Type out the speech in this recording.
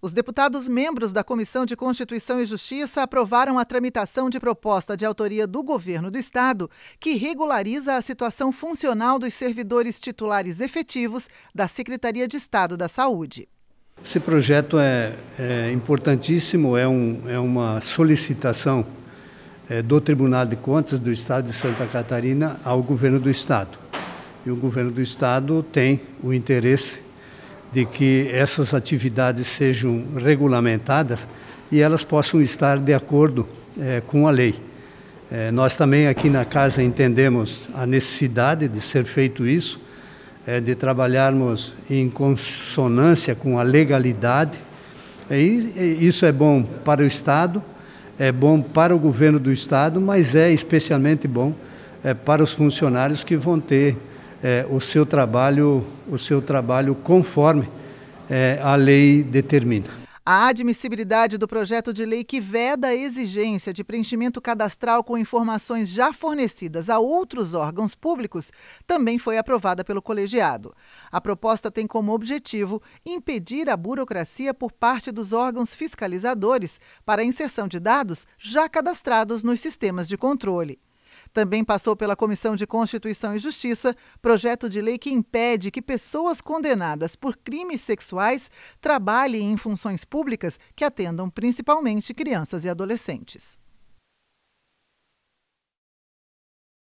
Os deputados membros da Comissão de Constituição e Justiça aprovaram a tramitação de proposta de autoria do governo do Estado que regulariza a situação funcional dos servidores titulares efetivos da Secretaria de Estado da Saúde. Esse projeto é, é importantíssimo, é, um, é, uma solicitação é, do Tribunal de Contas do Estado de Santa Catarina ao governo do Estado e o governo do estado tem o interesse de que essas atividades sejam regulamentadas e elas possam estar de acordo é, com a lei. É, nós também aqui na casa entendemos a necessidade de ser feito isso, é, de trabalharmos em consonância com a legalidade. E isso é bom para o Estado, é bom para o governo do Estado, mas é especialmente bom para os funcionários que vão ter é, o seu trabalho, o seu trabalho conforme é, a lei determina. A admissibilidade do projeto de lei que veda a exigência de preenchimento cadastral com informações já fornecidas a outros órgãos públicos também foi aprovada pelo colegiado. A proposta tem como objetivo impedir a burocracia por parte dos órgãos fiscalizadores para a inserção de dados já cadastrados nos sistemas de controle. Também passou pela Comissão de Constituição e Justiça projeto de lei que impede que pessoas condenadas por crimes sexuais trabalhem em funções públicas que atendam principalmente crianças e adolescentes.